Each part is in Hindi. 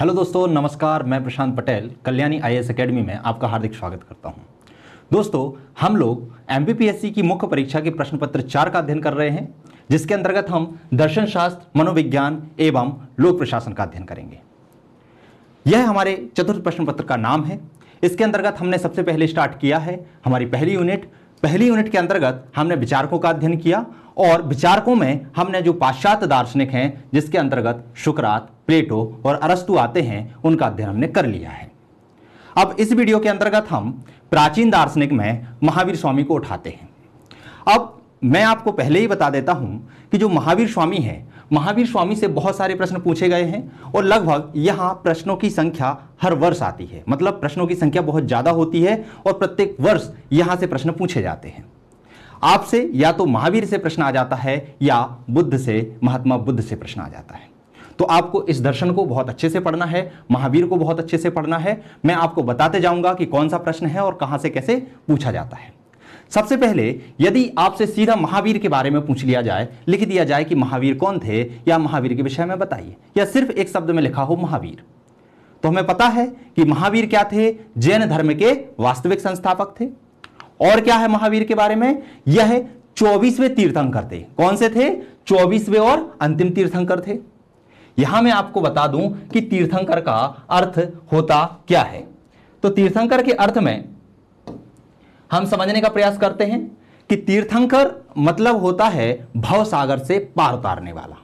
हेलो दोस्तों नमस्कार मैं Prashant Patel Kalyani I S academy में आपका हार्दिक स्वागत करता हूं दोस्तों हम लोग एम की मुख्य परीक्षा के प्रश्न पत्र चार का अध्ययन कर रहे हैं जिसके अंतर्गत हम दर्शन शास्त्र मनोविज्ञान एवं लोक प्रशासन का अध्ययन करेंगे यह हमारे चतुर्थ प्रश्न पत्र का नाम है इसके अंतर्गत हमने सबसे पहले स्टार्ट किया है हमारी पहली यूनिट पहली यूनिट के अंतर्गत हमने विचारकों का अध्ययन किया और विचारकों में हमने जो पाश्चात्य दार्शनिक हैं जिसके अंतर्गत शुक्रात प्लेटो और अरस्तु आते हैं उनका अध्ययन हमने कर लिया है अब इस वीडियो के अंतर्गत हम प्राचीन दार्शनिक में महावीर स्वामी को उठाते हैं अब मैं आपको पहले ही बता देता हूं कि जो महावीर स्वामी है महावीर स्वामी से बहुत सारे प्रश्न पूछे गए हैं और लगभग यहाँ प्रश्नों की संख्या हर वर्ष आती है मतलब प्रश्नों की संख्या बहुत ज़्यादा होती है और प्रत्येक वर्ष यहाँ से प्रश्न पूछे जाते हैं आपसे या तो महावीर से प्रश्न आ जाता है या बुद्ध से महात्मा बुद्ध से प्रश्न आ जाता है तो आपको इस दर्शन को बहुत अच्छे से पढ़ना है महावीर को बहुत अच्छे से पढ़ना है मैं आपको बताते जाऊंगा कि कौन सा प्रश्न है और कहां से कैसे पूछा जाता है सबसे पहले यदि आपसे सीधा महावीर के बारे में पूछ लिया जाए लिख दिया जाए कि महावीर कौन थे या महावीर के विषय में बताइए या सिर्फ एक शब्द में लिखा हो महावीर तो हमें पता है कि महावीर क्या थे जैन धर्म के वास्तविक संस्थापक थे और क्या है महावीर के बारे में यह चौबीसवें तीर्थंकर थे कौन से थे चौबीसवें और अंतिम तीर्थंकर थे यहां मैं आपको बता दूं कि तीर्थंकर का अर्थ होता क्या है तो तीर्थंकर के अर्थ में हम समझने का प्रयास करते हैं कि तीर्थंकर मतलब होता है भव सागर से पार उतारने वाला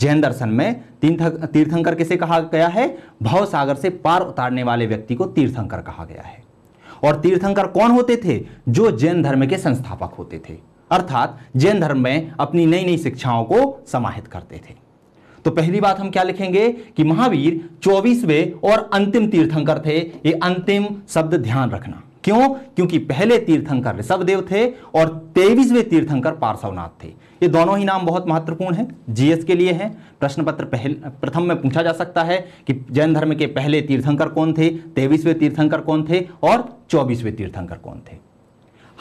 जैन दर्शन में तीर्थंकर किसे कहा गया है भव सागर से पार उतारने वाले व्यक्ति को तीर्थंकर कहा गया है और तीर्थंकर कौन होते थे जो जैन धर्म के संस्थापक होते थे अर्थात जैन धर्म में अपनी नई नई शिक्षाओं को समाहित करते थे तो पहली बात हम क्या लिखेंगे कि महावीर चौबीसवें और अंतिम तीर्थंकर थे ये अंतिम शब्द ध्यान रखना क्यों क्योंकि पहले तीर्थंकर ऋषभदेव थे और तेईसवें तीर्थंकर पार्श्वनाथ थे ये दोनों ही नाम बहुत महत्वपूर्ण है जीएस के लिए है प्रश्न पत्र पहले प्रथम में पूछा जा सकता है कि जैन धर्म के पहले तीर्थंकर कौन थे तेईसवें तीर्थंकर कौन थे और चौबीसवें तीर्थंकर कौन थे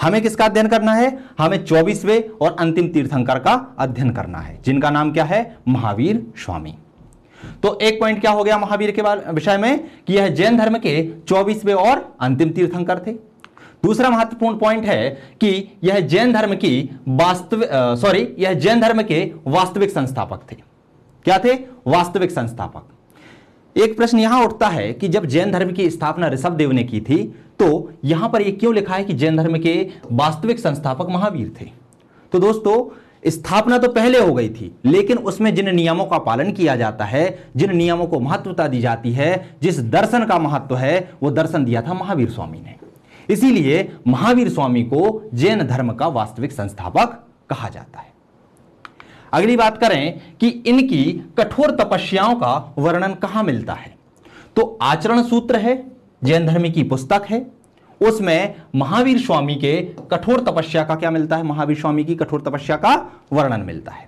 हमें किसका अध्ययन करना है हमें चौबीसवें और अंतिम तीर्थंकर का अध्ययन करना है जिनका नाम क्या है महावीर स्वामी तो एक पॉइंट क्या हो गया महावीर के विषय में कि यह जैन धर्म के चौबीसवें और अंतिम तीर्थंकर थे दूसरा महत्वपूर्ण पॉइंट है कि यह जैन धर्म की वास्तविक सॉरी यह जैन धर्म के वास्तविक संस्थापक थे क्या थे वास्तविक संस्थापक एक प्रश्न यहां उठता है कि जब जैन धर्म की स्थापना ऋषभ देव ने की थी तो यहां पर यह क्यों लिखा है कि जैन धर्म के वास्तविक संस्थापक महावीर थे तो दोस्तों स्थापना तो पहले हो गई थी लेकिन उसमें जिन नियमों का पालन किया जाता है जिन नियमों को महत्वता दी जाती है जिस दर्शन का महत्व है वो दर्शन दिया था महावीर स्वामी ने इसीलिए महावीर स्वामी को जैन धर्म का वास्तविक संस्थापक कहा जाता है अगली बात करें कि इनकी कठोर तपस्याओं का वर्णन कहां मिलता है तो आचरण सूत्र है जैन धर्म की पुस्तक है उसमें महावीर स्वामी के कठोर तपस्या का क्या मिलता है महावीर स्वामी की कठोर तपस्या का वर्णन मिलता है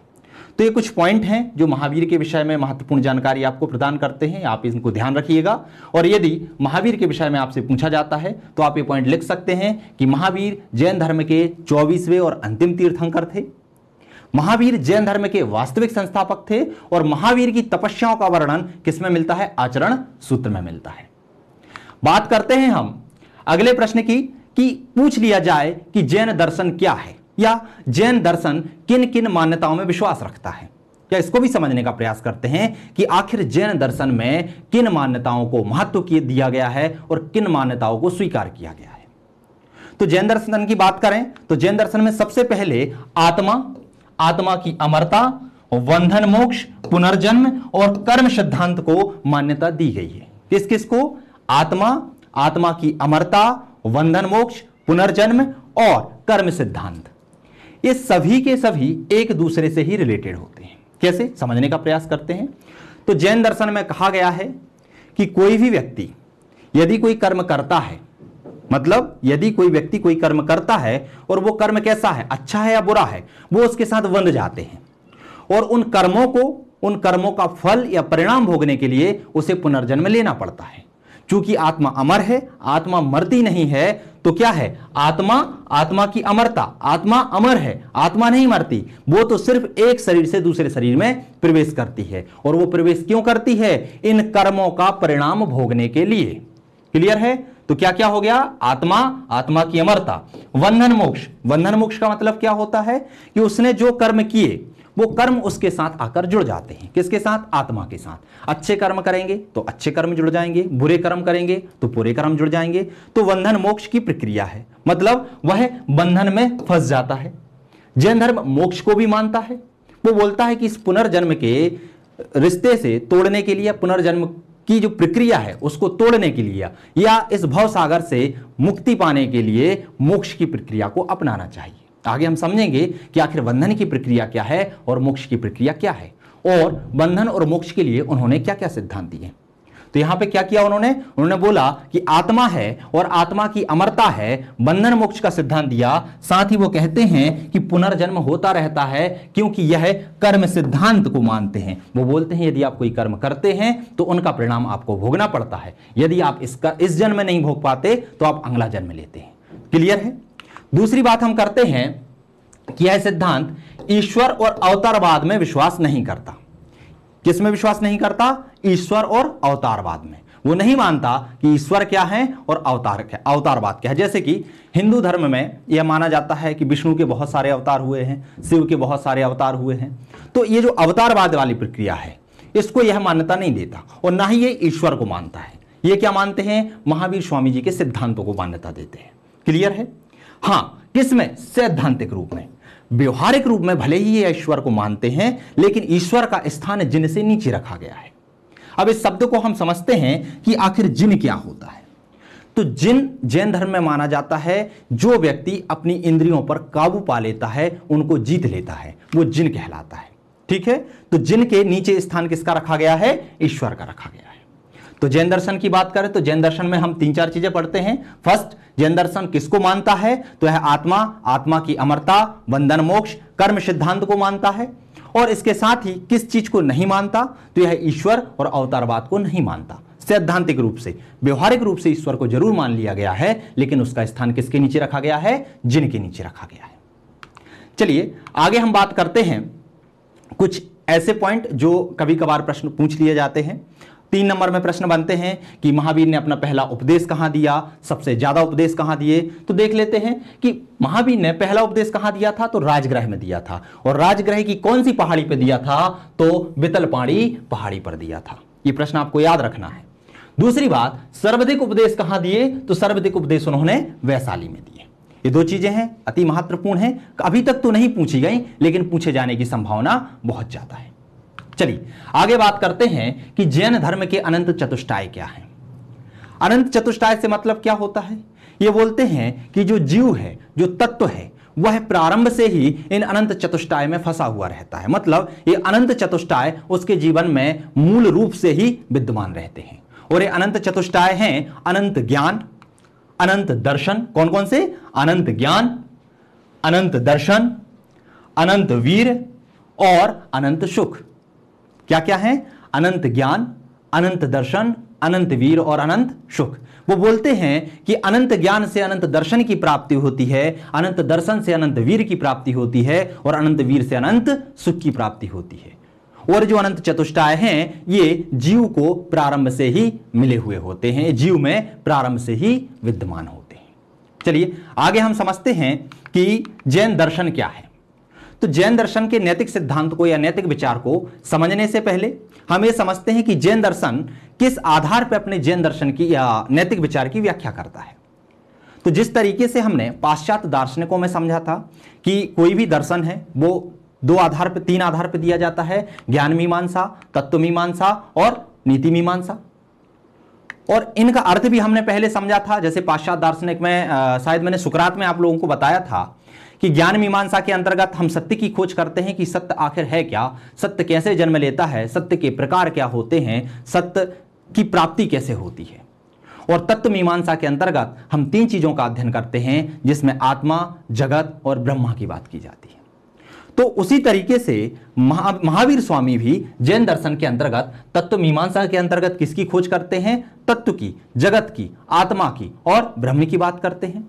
तो ये कुछ पॉइंट हैं जो महावीर के विषय में महत्वपूर्ण जानकारी आपको प्रदान करते हैं आप इनको ध्यान रखिएगा और यदि महावीर के विषय में आपसे पूछा जाता है तो आप ये पॉइंट लिख सकते हैं कि महावीर जैन धर्म के चौबीसवें और अंतिम तीर्थंकर थे महावीर जैन धर्म के वास्तविक संस्थापक थे और महावीर की तपस्याओं का वर्णन किसमें मिलता है आचरण सूत्र में मिलता है बात करते हैं हम अगले प्रश्न की कि पूछ लिया जाए कि जैन दर्शन क्या है या जैन दर्शन किन किन मान्यताओं में विश्वास रखता है या इसको भी समझने का प्रयास करते हैं कि आखिर जैन दर्शन में किन मान्यताओं को महत्व दिया गया है और किन मान्यताओं को स्वीकार किया गया है तो जैन दर्शन की बात करें तो जैन दर्शन में सबसे पहले आत्मा आत्मा की अमरता बंधन मोक्ष पुनर्जन्म और कर्म सिद्धांत को मान्यता दी गई है किस किस को आत्मा आत्मा की अमरता वंदन मोक्ष पुनर्जन्म और कर्म सिद्धांत ये सभी के सभी एक दूसरे से ही रिलेटेड होते हैं कैसे समझने का प्रयास करते हैं तो जैन दर्शन में कहा गया है कि कोई भी व्यक्ति यदि कोई कर्म करता है मतलब यदि कोई व्यक्ति कोई कर्म करता है और वो कर्म कैसा है अच्छा है या बुरा है वो उसके साथ वंद जाते हैं और उन कर्मों को उन कर्मों का फल या परिणाम भोगने के लिए उसे पुनर्जन्म लेना पड़ता है चूंकि आत्मा अमर है आत्मा मरती नहीं है तो क्या है आत्मा आत्मा की अमरता आत्मा अमर है आत्मा नहीं मरती वो तो सिर्फ एक शरीर से दूसरे शरीर में प्रवेश करती है और वो प्रवेश क्यों करती है इन कर्मों का परिणाम भोगने के लिए क्लियर है तो क्या क्या हो गया आत्मा आत्मा की अमरता बंधन मोक्ष बंधन मोक्ष का मतलब क्या होता है कि उसने जो कर्म किए वो कर्म उसके साथ आकर जुड़ जाते हैं किसके साथ आत्मा के साथ अच्छे कर्म करेंगे तो अच्छे कर्म जुड़ जाएंगे बुरे कर्म करेंगे तो बुरे कर्म जुड़ जाएंगे तो बंधन मोक्ष की प्रक्रिया है मतलब वह बंधन में फंस जाता है जैन धर्म मोक्ष को भी मानता है वो बोलता है कि इस पुनर्जन्म के रिश्ते से तोड़ने के लिए पुनर्जन्म की जो प्रक्रिया है उसको तोड़ने के लिए या इस भव सागर से मुक्ति पाने के लिए मोक्ष की प्रक्रिया को अपनाना चाहिए आगे हम समझेंगे कि आखिर बंधन की प्रक्रिया क्या है और मोक्ष की प्रक्रिया क्या है और बंधन और मोक्ष के लिए उन्होंने क्या क्या सिद्धांत दिए तो यहां पे क्या किया उन्होंने उन्होंने बोला कि आत्मा है और आत्मा की अमरता है बंधन मोक्ष का सिद्धांत दिया साथ ही वो कहते हैं कि पुनर्जन्म होता रहता है क्योंकि यह कर्म सिद्धांत को मानते हैं वो बोलते हैं यदि आप कोई कर्म करते हैं तो उनका परिणाम आपको भोगना पड़ता है यदि आप इसका इस जन्म नहीं भोग पाते तो आप अगला जन्म लेते हैं क्लियर है दूसरी बात हम करते हैं कि यह सिद्धांत ईश्वर और अवतारवाद में विश्वास नहीं करता किस में विश्वास नहीं करता ईश्वर और अवतारवाद में वो नहीं मानता कि ईश्वर क्या है और अवतार क्या अवतारवाद क्या है जैसे कि हिंदू धर्म में यह माना जाता है कि विष्णु के बहुत सारे अवतार हुए हैं शिव के बहुत सारे अवतार हुए हैं तो ये जो अवतारवाद वाली प्रक्रिया है इसको यह मान्यता नहीं देता और ना ही ये ईश्वर को मानता है ये क्या मानते हैं महावीर स्वामी जी के सिद्धांतों को मान्यता देते हैं क्लियर है हां किसमें सैद्धांतिक रूप में व्यवहारिक रूप में भले ही ये ईश्वर को मानते हैं लेकिन ईश्वर का स्थान जिन से नीचे रखा गया है अब इस शब्द को हम समझते हैं कि आखिर जिन क्या होता है तो जिन जैन धर्म में माना जाता है जो व्यक्ति अपनी इंद्रियों पर काबू पा लेता है उनको जीत लेता है वो जिन कहलाता है ठीक है तो जिन के नीचे स्थान किसका रखा गया है ईश्वर का रखा गया है तो जैन दर्शन की बात करें तो जैन दर्शन में हम तीन चार चीजें पढ़ते हैं फर्स्ट जैन दर्शन किसको मानता है तो यह आत्मा आत्मा की अमरता बंधन मोक्ष कर्म सिद्धांत को मानता है और इसके साथ ही किस चीज को नहीं मानता तो यह ईश्वर और अवतारवाद को नहीं मानता सैद्धांतिक रूप से व्यवहारिक रूप से ईश्वर को जरूर मान लिया गया है लेकिन उसका स्थान किसके नीचे रखा गया है जिनके नीचे रखा गया है चलिए आगे हम बात करते हैं कुछ ऐसे पॉइंट जो कभी कभार प्रश्न पूछ लिए जाते हैं तीन नंबर में प्रश्न बनते हैं कि महावीर ने अपना पहला उपदेश कहां दिया सबसे ज्यादा उपदेश कहां दिए तो देख लेते हैं कि महावीर ने पहला उपदेश कहां दिया था तो राजग्रह में दिया था और राजग्रह की कौन सी पहाड़ी पर दिया था तो बितल पहाड़ी पर दिया था ये प्रश्न आपको याद रखना है दूसरी बात सर्वाधिक उपदेश कहाँ दिए तो सर्वाधिक उपदेश उन्होंने वैशाली में दिए ये दो चीजें हैं अति महत्वपूर्ण हैं अभी तक तो नहीं पूछी गई लेकिन पूछे जाने की संभावना बहुत ज्यादा है चलिए आगे बात करते हैं कि जैन धर्म के अनंत चतुष्टाय क्या है अनंत चतुष्टाय से मतलब क्या होता है ये बोलते हैं कि जो जीव है जो तत्व है वह प्रारंभ से ही इन अनंत चतुष्टाय में फंसा हुआ रहता है मतलब ये अनंत चतुष्टाय उसके जीवन में मूल रूप से ही विद्यमान रहते हैं और ये अनंत चतुष्टाय हैं अनंत ज्ञान अनंत दर्शन कौन कौन से अनंत ज्ञान अनंत दर्शन अनंत वीर और अनंत सुख क्या क्या है अनंत ज्ञान अनंत दर्शन अनंत वीर और अनंत सुख वो बोलते हैं कि अनंत ज्ञान से अनंत दर्शन की प्राप्ति होती है अनंत दर्शन से अनंत वीर की प्राप्ति होती है और अनंत वीर से अनंत सुख की प्राप्ति होती है और जो अनंत चतुष्टाय हैं ये जीव को प्रारंभ से ही मिले हुए होते हैं जीव में प्रारंभ से ही विद्यमान होते हैं चलिए आगे हम समझते हैं कि जैन दर्शन क्या है तो जैन दर्शन के नैतिक सिद्धांत को या नैतिक विचार को समझने से पहले हम ये समझते हैं कि जैन दर्शन किस आधार पर अपने जैन दर्शन की या नैतिक विचार की व्याख्या करता है तो जिस तरीके से हमने पाश्चात्य दार्शनिकों में समझा था कि कोई भी दर्शन है वो दो आधार पर तीन आधार पर दिया जाता है ज्ञान मीमांसा तत्व मीमांसा और नीति मीमांसा और इनका अर्थ भी हमने पहले समझा था जैसे पाश्चात्य दार्शनिक में शायद मैंने सुकरात में आप लोगों को बताया था कि ज्ञान मीमांसा के अंतर्गत हम सत्य की खोज करते हैं कि सत्य आखिर है क्या सत्य कैसे जन्म लेता है सत्य के प्रकार क्या होते हैं सत्य की प्राप्ति कैसे होती है और तत्व मीमांसा के अंतर्गत हम तीन चीज़ों का अध्ययन करते हैं जिसमें आत्मा जगत और ब्रह्मा की बात की जाती है तो उसी तरीके से महा, महावीर स्वामी भी जैन दर्शन के अंतर्गत तत्व मीमांसा के अंतर्गत किसकी खोज करते हैं तत्व की जगत की आत्मा की और ब्रह्म की बात करते हैं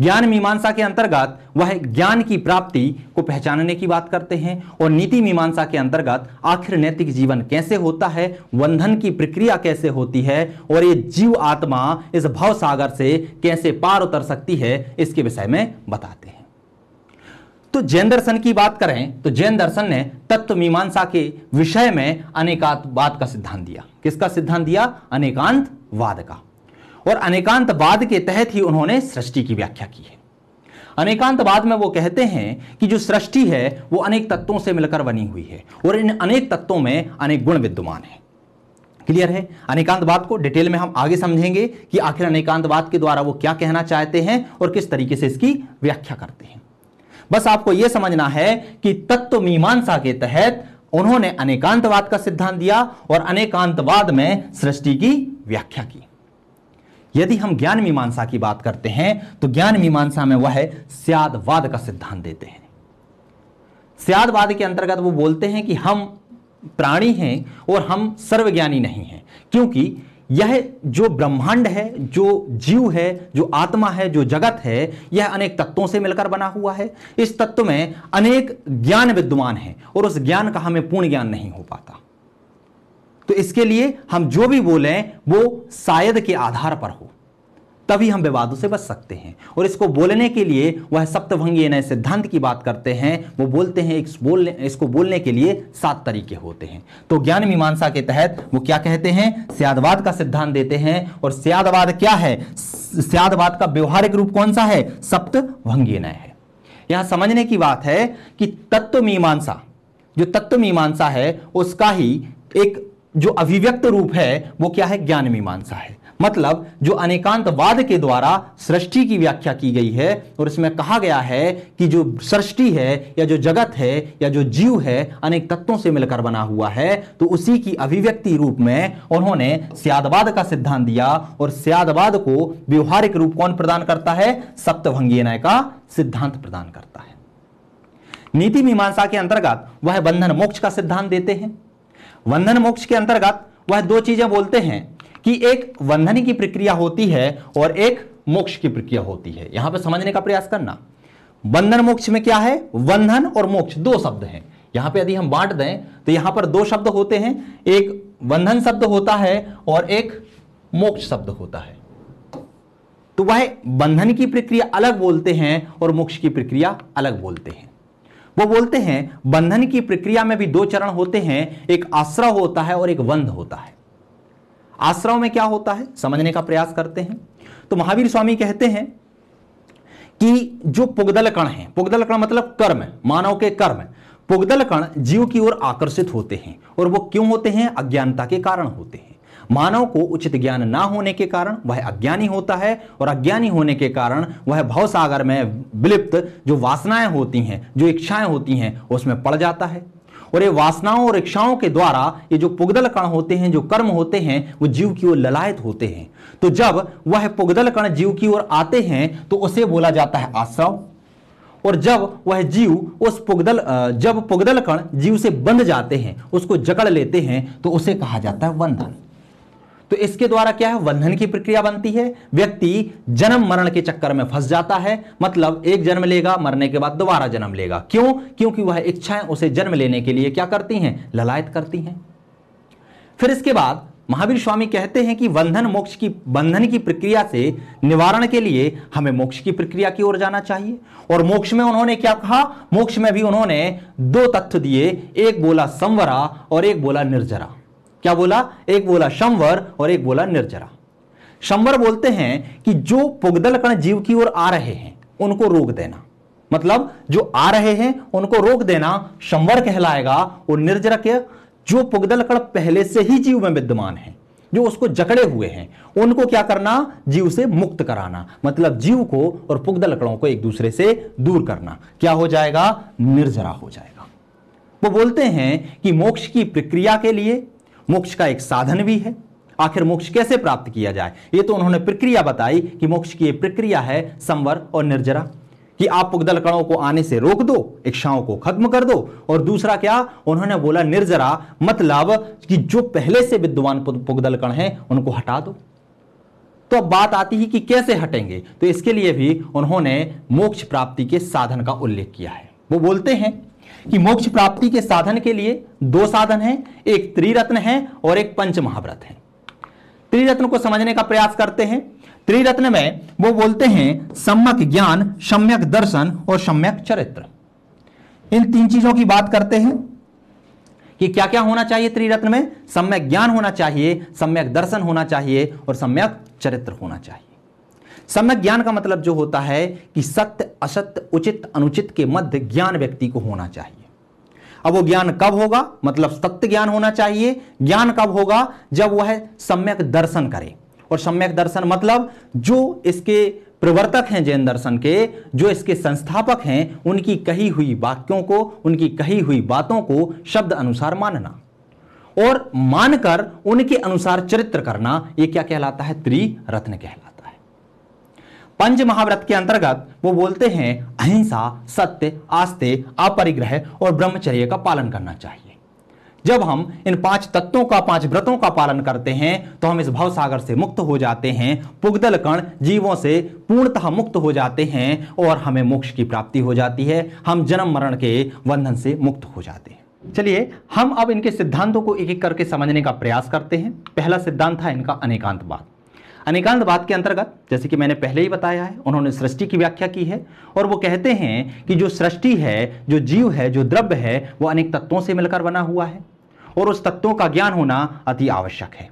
ज्ञान मीमांसा के अंतर्गत वह ज्ञान की प्राप्ति को पहचानने की बात करते हैं और नीति मीमांसा के अंतर्गत आखिर नैतिक जीवन कैसे होता है बंधन की प्रक्रिया कैसे होती है और ये जीव आत्मा इस भव सागर से कैसे पार उतर सकती है इसके विषय में बताते हैं तो जैन दर्शन की बात करें तो जैन दर्शन ने तत्व मीमांसा के विषय में अनेकांतवाद का सिद्धांत दिया किसका सिद्धांत दिया अनेकांतवाद का और अनेकांतवाद के तहत ही उन्होंने सृष्टि की व्याख्या की है अनेकांतवाद में वो कहते हैं कि जो सृष्टि है वो अनेक तत्वों से मिलकर बनी हुई है और इन अनेक तत्वों में अनेक गुण विद्यमान है क्लियर है अनेकांतवाद को डिटेल में हम आगे समझेंगे कि आखिर अनेकांतवाद के द्वारा वो क्या कहना चाहते हैं और किस तरीके से इसकी व्याख्या करते हैं बस आपको यह समझना है कि तत्व मीमांसा के तहत उन्होंने अनेकांतवाद का सिद्धांत दिया और अनेकांतवाद में सृष्टि की व्याख्या की यदि हम ज्ञान मीमांसा की बात करते हैं तो ज्ञान मीमांसा में वह स्यादवाद का सिद्धांत देते हैं स्यादवाद के अंतर्गत वो बोलते हैं कि हम प्राणी हैं और हम सर्वज्ञानी नहीं हैं क्योंकि यह जो ब्रह्मांड है जो जीव है जो आत्मा है जो जगत है यह अनेक तत्वों से मिलकर बना हुआ है इस तत्व में अनेक ज्ञान विद्वान है और उस ज्ञान का हमें पूर्ण ज्ञान नहीं हो पाता तो इसके लिए हम जो भी बोलें वो शायद के आधार पर हो तभी हम विवादों से बच सकते हैं और इसको बोलने के लिए वह सप्तभंगी नए सिद्धांत की बात करते हैं वो बोलते हैं इस बोलने इसको बोलने के लिए सात तरीके होते हैं तो ज्ञान मीमांसा के तहत वो क्या कहते हैं स्यादवाद का सिद्धांत देते हैं और स्यादवाद क्या है स्यादवाद का व्यवहारिक रूप कौन सा है सप्तभंगी नय है यह समझने की बात है कि तत्व मीमांसा जो तत्व मीमांसा है उसका ही एक जो अभिव्यक्त रूप है वो क्या है ज्ञान मीमांसा है मतलब जो अनेकांतवाद के द्वारा सृष्टि की व्याख्या की गई है और इसमें कहा गया है कि जो सृष्टि है या जो जगत है या जो जीव है अनेक तत्वों से मिलकर बना हुआ है तो उसी की अभिव्यक्ति रूप में उन्होंने स्यादवाद का सिद्धांत दिया और स्यादवाद को व्यवहारिक रूप कौन प्रदान करता है सप्तभंगी नय का सिद्धांत प्रदान करता है नीति मीमांसा के अंतर्गत वह बंधन मोक्ष का सिद्धांत देते हैं बंधन मोक्ष के अंतर्गत वह दो चीजें बोलते हैं कि एक बंधन की प्रक्रिया होती है और एक मोक्ष की प्रक्रिया होती है यहां पर समझने का प्रयास करना बंधन मोक्ष में क्या है बंधन और मोक्ष दो शब्द हैं यहां पे यदि हम बांट दें तो यहां पर दो शब्द होते हैं एक बंधन शब्द होता है और एक मोक्ष शब्द होता है तो वह बंधन की प्रक्रिया अलग बोलते हैं और मोक्ष की प्रक्रिया अलग बोलते हैं वो बोलते हैं बंधन की प्रक्रिया में भी दो चरण होते हैं एक आश्रव होता है और एक बंध होता है आश्रव में क्या होता है समझने का प्रयास करते हैं तो महावीर स्वामी कहते हैं कि जो पुगदल कण है पुगदल कण मतलब कर्म मानव के कर्म पुगदल कण जीव की ओर आकर्षित होते हैं और वो क्यों होते हैं अज्ञानता के कारण होते हैं मानव को उचित ज्ञान ना होने के कारण वह अज्ञानी होता है और अज्ञानी होने के कारण वह सागर में विलुप्त जो वासनाएं होती हैं जो इच्छाएं होती हैं उसमें पड़ जाता है और ये वासनाओं और इच्छाओं के द्वारा ये जो पुगदल कण होते हैं जो कर्म होते हैं वो जीव की ओर ललायत होते हैं तो जब वह पुगदल कण जीव की ओर आते हैं तो उसे बोला जाता है आश्रव और जब वह जीव उस पुगदल जब पुगदल कण जीव से बंध जाते हैं उसको जकड़ लेते हैं तो उसे कहा जाता है बंधन तो इसके द्वारा क्या है बंधन की प्रक्रिया बनती है व्यक्ति जन्म मरण के चक्कर में फंस जाता है मतलब एक जन्म लेगा मरने के बाद दोबारा जन्म लेगा क्यों क्योंकि वह इच्छाएं उसे जन्म लेने के लिए क्या करती हैं ललायत करती हैं फिर इसके बाद महावीर स्वामी कहते हैं कि बंधन मोक्ष की बंधन की प्रक्रिया से निवारण के लिए हमें मोक्ष की प्रक्रिया की ओर जाना चाहिए और मोक्ष में उन्होंने क्या कहा मोक्ष में भी उन्होंने दो तथ्य दिए एक बोला संवरा और एक बोला निर्जरा क्या बोला एक बोला शंवर और एक बोला निर्जरा शंवर बोलते हैं कि जो पुगदल कण जीव की ओर आ रहे हैं उनको रोक देना मतलब जो आ रहे हैं उनको रोक देना शंवर कहलाएगा और निर्जरा के जो पुगदल कण पहले से ही जीव में विद्यमान है जो उसको जकड़े हुए हैं उनको क्या करना जीव से मुक्त कराना मतलब जीव को और पुगदल कणों को एक दूसरे से दूर करना क्या हो जाएगा निर्जरा हो जाएगा वो बोलते हैं कि मोक्ष की प्रक्रिया के लिए मोक्ष का एक साधन भी है आखिर मोक्ष कैसे प्राप्त किया जाए ये तो उन्होंने प्रक्रिया बताई कि मोक्ष की ये प्रक्रिया है संवर और निर्जरा कि आप पुगदल कणों को आने से रोक दो इच्छाओं को खत्म कर दो और दूसरा क्या उन्होंने बोला निर्जरा मतलब कि जो पहले से विद्वान पुगदल कण हैं उनको हटा दो तो अब बात आती है कि कैसे हटेंगे तो इसके लिए भी उन्होंने मोक्ष प्राप्ति के साधन का उल्लेख किया है वो बोलते हैं कि मोक्ष प्राप्ति के साधन के लिए दो साधन हैं एक त्रिरत्न है और एक पंच महाव्रत है त्रिरत्न को समझने का प्रयास करते हैं त्रिरत्न में वो बोलते हैं सम्यक ज्ञान सम्यक दर्शन और सम्यक चरित्र इन तीन चीजों की बात करते हैं कि क्या क्या होना चाहिए त्रिरत्न में सम्यक ज्ञान होना चाहिए सम्यक दर्शन होना चाहिए और सम्यक चरित्र होना चाहिए सम्यक ज्ञान का मतलब जो होता है कि सत्य असत्य उचित अनुचित के मध्य ज्ञान व्यक्ति को होना चाहिए अब वो ज्ञान कब होगा मतलब सत्य ज्ञान होना चाहिए ज्ञान कब होगा जब वह सम्यक दर्शन करे और सम्यक दर्शन मतलब जो इसके प्रवर्तक हैं जैन दर्शन के जो इसके संस्थापक हैं उनकी कही हुई वाक्यों को उनकी कही हुई बातों को शब्द अनुसार मानना और मानकर उनके अनुसार चरित्र करना यह क्या कहलाता है त्रिरत्न कहलाता है पंच महाव्रत के अंतर्गत वो बोलते हैं अहिंसा सत्य आस्ते अपरिग्रह और ब्रह्मचर्य का पालन करना चाहिए जब हम इन पांच तत्वों का पांच व्रतों का पालन करते हैं तो हम इस भव सागर से मुक्त हो जाते हैं पुगदल कण जीवों से पूर्णतः मुक्त हो जाते हैं और हमें मोक्ष की प्राप्ति हो जाती है हम जन्म मरण के बंधन से मुक्त हो जाते हैं चलिए हम अब इनके सिद्धांतों को एक एक करके समझने का प्रयास करते हैं पहला सिद्धांत था इनका अनेकांतवाद अनेकांतवाद के अंतर्गत जैसे कि मैंने पहले ही बताया है उन्होंने सृष्टि की व्याख्या की है और वो कहते हैं कि जो सृष्टि है जो जीव है जो द्रव्य है वो अनेक तत्वों से मिलकर बना हुआ है और उस तत्वों का ज्ञान होना अति आवश्यक है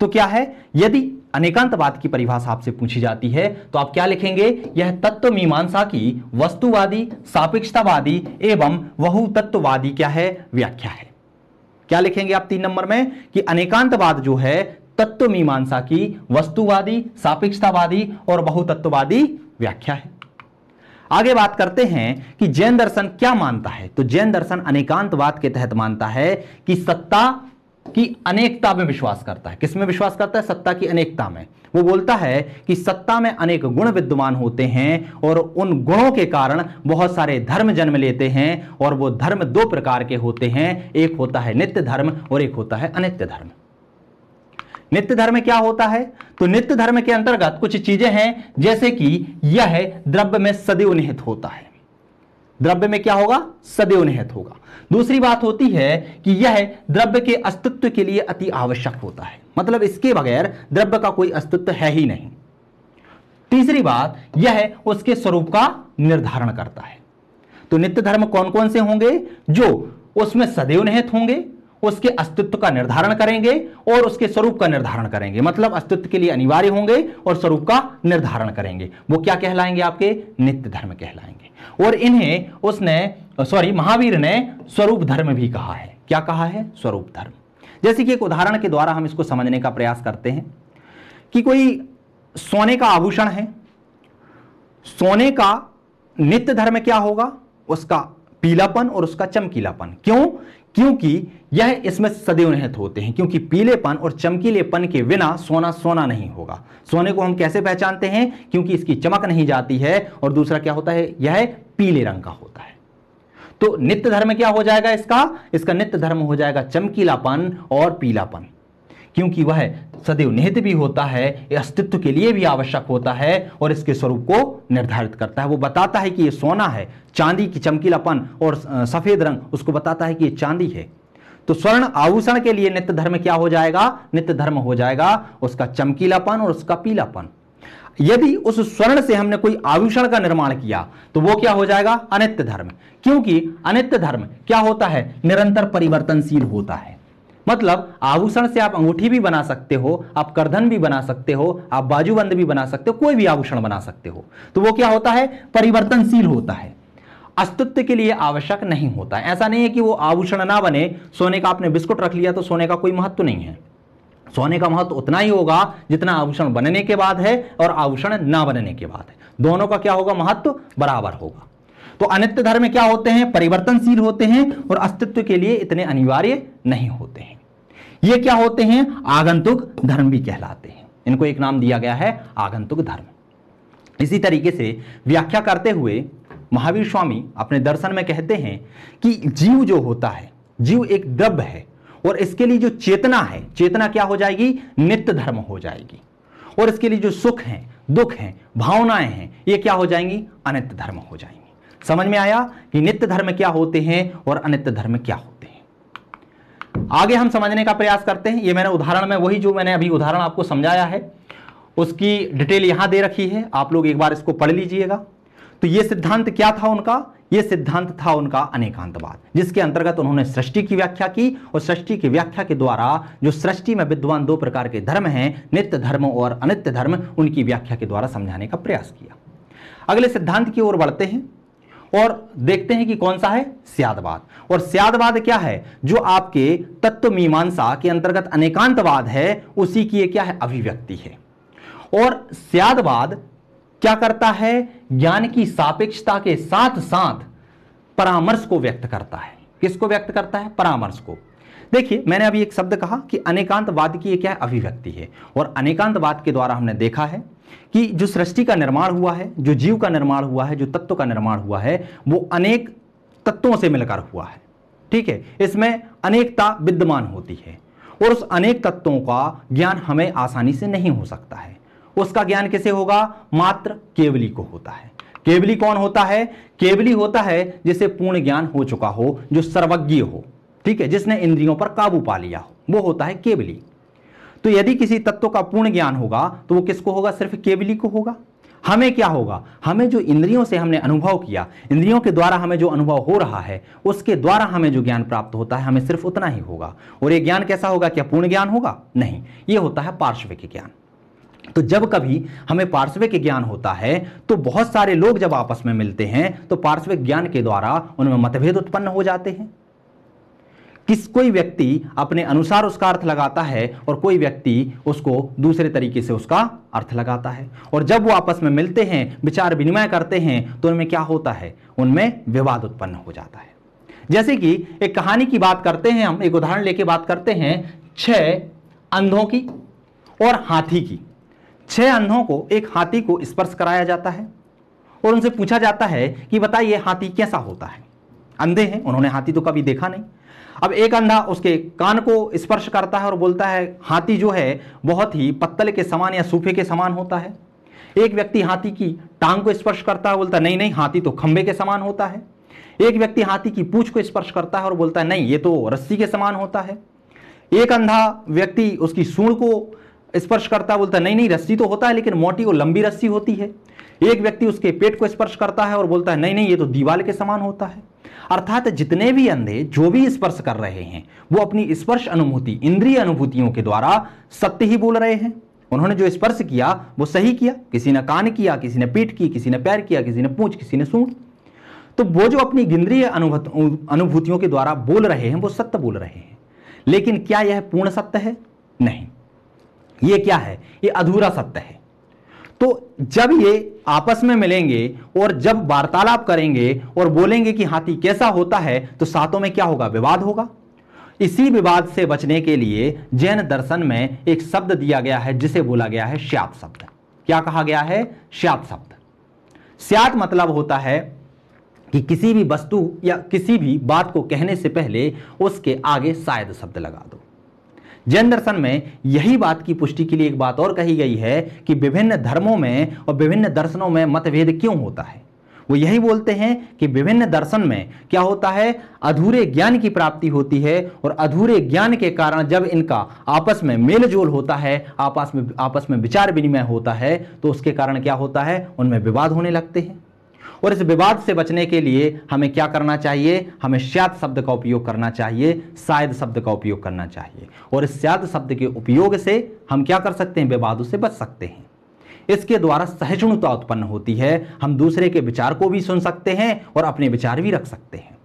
तो क्या है यदि अनेकांतवाद की परिभाषा आपसे पूछी जाती है तो आप क्या लिखेंगे यह तत्व मीमांसा की वस्तुवादी सापेक्षतावादी एवं बहुतत्ववादी क्या है व्याख्या है क्या लिखेंगे आप तीन नंबर में कि अनेकांतवाद जो है तत्व मीमांसा की वस्तुवादी सापेक्षतावादी और बहुतत्ववादी व्याख्या है आगे बात करते हैं कि जैन दर्शन क्या मानता है तो जैन दर्शन अनेकांतवाद के तहत मानता है कि सत्ता की अनेकता में विश्वास करता है किसमें विश्वास करता है सत्ता की अनेकता में वो बोलता है कि सत्ता में अनेक गुण विद्यमान होते हैं और उन गुणों के कारण बहुत सारे धर्म जन्म लेते हैं और वो धर्म दो प्रकार के होते हैं एक होता है नित्य धर्म और एक होता है अनित्य धर्म नित्य धर्म क्या होता है तो नित्य धर्म के अंतर्गत कुछ चीजें हैं जैसे कि यह द्रव्य में सदैव निहित होता है द्रव्य में क्या होगा सदैव निहित होगा दूसरी बात होती है कि यह द्रव्य के अस्तित्व के लिए अति आवश्यक होता है मतलब इसके बगैर द्रव्य का कोई अस्तित्व है ही नहीं तीसरी बात यह उसके स्वरूप का निर्धारण करता है तो नित्य धर्म कौन कौन से होंगे जो उसमें सदैव निहित होंगे उसके अस्तित्व का निर्धारण करेंगे और उसके स्वरूप का निर्धारण करेंगे मतलब अस्तित्व के लिए अनिवार्य होंगे और स्वरूप का निर्धारण करेंगे वो क्या कहलाएंगे आपके नित्य धर्म कहलाएंगे और इन्हें उसने सॉरी महावीर ने स्वरूप धर्म भी कहा है क्या कहा है स्वरूप धर्म जैसे कि एक उदाहरण के द्वारा हम इसको समझने का प्रयास करते हैं कि कोई सोने का आभूषण है सोने का नित्य धर्म क्या होगा उसका पीलापन और उसका चमकीलापन क्यों क्योंकि यह इसमें सदैव निहित होते हैं क्योंकि पीलेपन और चमकीलेपन के बिना सोना सोना नहीं होगा सोने को हम कैसे पहचानते हैं क्योंकि इसकी चमक नहीं जाती है और दूसरा क्या होता है यह पीले रंग का होता है तो नित्य धर्म क्या हो जाएगा इसका इसका नित्य धर्म हो जाएगा चमकीलापन और पीलापन क्योंकि वह सदैव निहित भी होता है अस्तित्व के लिए भी आवश्यक होता है और इसके स्वरूप को निर्धारित करता है वो बताता है कि ये सोना है चांदी की चमकीलापन और सफेद रंग उसको बताता है कि ये चांदी है तो स्वर्ण आभूषण के लिए नित्य धर्म क्या हो जाएगा नित्य धर्म हो जाएगा उसका चमकीलापन और उसका पीलापन यदि उस स्वर्ण से हमने कोई आभूषण का निर्माण किया तो वो क्या हो जाएगा अनित्य धर्म क्योंकि अनित्य धर्म क्या होता है निरंतर परिवर्तनशील होता है मतलब आभूषण से आप अंगूठी भी बना सकते हो आप करधन भी बना सकते हो आप बाजूबंद भी बना सकते हो कोई भी आभूषण बना सकते हो तो वो क्या होता है परिवर्तनशील होता है अस्तित्व के लिए आवश्यक नहीं होता है ऐसा नहीं है कि वो आभूषण ना बने सोने का आपने बिस्कुट रख लिया तो सोने का कोई महत्व नहीं है सोने का महत्व उतना ही होगा जितना आभूषण बनने के बाद है और आभूषण ना बनने के बाद है दोनों का क्या होगा महत्व बराबर होगा तो अनित्य धर्म क्या होते हैं परिवर्तनशील होते हैं और अस्तित्व के लिए इतने अनिवार्य नहीं होते हैं ये क्या होते हैं आगंतुक धर्म भी कहलाते हैं इनको एक नाम दिया गया है आगंतुक धर्म इसी तरीके से व्याख्या करते हुए महावीर स्वामी अपने दर्शन में कहते हैं कि जीव जो होता है जीव एक द्रव्य है और इसके लिए जो चेतना है चेतना क्या हो जाएगी नित्य धर्म हो जाएगी और इसके लिए जो सुख है दुख है भावनाएं हैं ये क्या हो जाएंगी अनित्य धर्म हो जाएंगी समझ में आया कि नित्य धर्म क्या होते हैं और अनित्य धर्म क्या होते हैं आगे हम समझने का प्रयास करते हैं ये मैंने उदाहरण में वही जो मैंने अभी उदाहरण आपको समझाया है उसकी डिटेल यहां दे रखी है आप लोग एक बार इसको पढ़ लीजिएगा तो ये सिद्धांत क्या था उनका ये सिद्धांत था उनका अनेकांतवाद जिसके अंतर्गत उन्होंने सृष्टि की व्याख्या की और सृष्टि की व्याख्या के द्वारा जो सृष्टि में विद्वान दो प्रकार के धर्म हैं नित्य धर्म और अनित्य धर्म उनकी व्याख्या के द्वारा समझाने का प्रयास किया अगले सिद्धांत की ओर बढ़ते हैं और देखते हैं कि कौन सा है स्यादवाद और स्यादवाद क्या है जो आपके तत्व मीमांसा के अंतर्गत अनेकांतवाद है उसी की क्या है अभिव्यक्ति है और स्यादवाद क्या करता है ज्ञान की सापेक्षता के साथ साथ परामर्श को व्यक्त करता है किसको व्यक्त करता है परामर्श को देखिए मैंने अभी एक शब्द कहा कि अनेकांतवाद की क्या अभिव्यक्ति है और अनेकांतवाद के द्वारा हमने देखा है कि जो सृष्टि का निर्माण हुआ है जो जीव का निर्माण हुआ है जो तत्व का निर्माण हुआ है वो अनेक तत्वों से मिलकर हुआ है ठीक है इसमें अनेकता विद्यमान होती है और उस अनेक तत्वों का ज्ञान हमें आसानी से नहीं हो सकता है उसका ज्ञान किसे होगा मात्र केवली को होता है केवली कौन होता है केवली होता है जिसे पूर्ण ज्ञान हो चुका हो जो सर्वज्ञ हो ठीक है जिसने इंद्रियों पर काबू पा लिया हो वो होता है केवली तो यदि किसी तत्व का पूर्ण ज्ञान होगा तो वो किसको होगा सिर्फ केवली को होगा हमें क्या होगा हमें जो इंद्रियों से हमने अनुभव किया इंद्रियों के द्वारा हमें जो अनुभव हो रहा है उसके द्वारा हमें जो ज्ञान प्राप्त होता है हमें सिर्फ उतना ही होगा और ये ज्ञान कैसा होगा क्या पूर्ण ज्ञान होगा नहीं ये होता है पार्श्विक ज्ञान तो जब कभी हमें पार्श्विक ज्ञान होता है तो बहुत सारे लोग जब आपस में मिलते हैं तो पार्श्विक ज्ञान के द्वारा उनमें मतभेद उत्पन्न हो जाते हैं किस कोई व्यक्ति अपने अनुसार उसका अर्थ लगाता है और कोई व्यक्ति उसको दूसरे तरीके से उसका अर्थ लगाता है और जब वो आपस में मिलते हैं विचार विनिमय करते हैं तो उनमें क्या होता है उनमें विवाद उत्पन्न हो जाता है जैसे कि एक कहानी की बात करते हैं हम एक उदाहरण लेके बात करते हैं छह अंधों की और हाथी की छह अंधों को एक हाथी को स्पर्श कराया जाता है और उनसे पूछा जाता है कि बताइए हाथी कैसा होता है अंधे हैं उन्होंने हाथी तो कभी देखा नहीं अब एक अंधा उसके कान को स्पर्श करता है और बोलता है हाथी जो है बहुत ही पत्तल के समान या सूफे के समान होता है एक व्यक्ति हाथी की टांग को स्पर्श करता है बोलता है नहीं नहीं हाथी तो खंबे के समान होता है एक व्यक्ति हाथी की पूछ को स्पर्श करता है और बोलता है नहीं ये तो रस्सी के समान होता है एक अंधा व्यक्ति उसकी सूढ़ को स्पर्श करता है बोलता है नहीं नहीं रस्सी तो होता है लेकिन मोटी और लंबी रस्सी होती है एक व्यक्ति उसके पेट को स्पर्श करता है और बोलता है नहीं नहीं ये तो दीवाल के समान होता है अर्थात जितने भी अंधे जो भी स्पर्श कर रहे हैं वो अपनी स्पर्श अनुभूति इंद्रिय अनुभूतियों के द्वारा सत्य ही बोल रहे हैं उन्होंने जो स्पर्श किया वो सही किया किसी ने कान किया किसी ने पीठ की किसी ने पैर किया किसी ने पूछ किसी ने सूंढ तो वो जो अपनी इंद्रिय अनुभूतियों के द्वारा बोल रहे हैं वो सत्य बोल रहे हैं लेकिन क्या यह पूर्ण सत्य है नहीं ये क्या है ये अधूरा सत्य है तो जब ये आपस में मिलेंगे और जब वार्तालाप करेंगे और बोलेंगे कि हाथी कैसा होता है तो सातों में क्या होगा विवाद होगा इसी विवाद से बचने के लिए जैन दर्शन में एक शब्द दिया गया है जिसे बोला गया है श्यात शब्द क्या कहा गया है श्यात शब्द श्यात मतलब होता है कि किसी भी वस्तु या किसी भी बात को कहने से पहले उसके आगे शायद शब्द लगा दो जैन दर्शन में यही बात की पुष्टि के लिए एक बात और कही गई है कि विभिन्न धर्मों में और विभिन्न दर्शनों में मतभेद क्यों होता है वो यही बोलते हैं कि विभिन्न दर्शन में क्या होता है अधूरे ज्ञान की प्राप्ति होती है और अधूरे ज्ञान के कारण जब इनका आपस में मेलजोल होता है आपस में आपस में विचार विनिमय होता है तो उसके कारण क्या होता है उनमें विवाद होने लगते हैं और इस विवाद से बचने के लिए हमें क्या करना चाहिए हमें शायद शब्द का उपयोग करना चाहिए शायद शब्द का उपयोग करना चाहिए और इस शायद शब्द के उपयोग से हम क्या कर सकते हैं विवादों से बच सकते हैं इसके द्वारा सहिष्णुता उत्पन्न होती है हम दूसरे के विचार को भी सुन सकते हैं और अपने विचार भी रख सकते हैं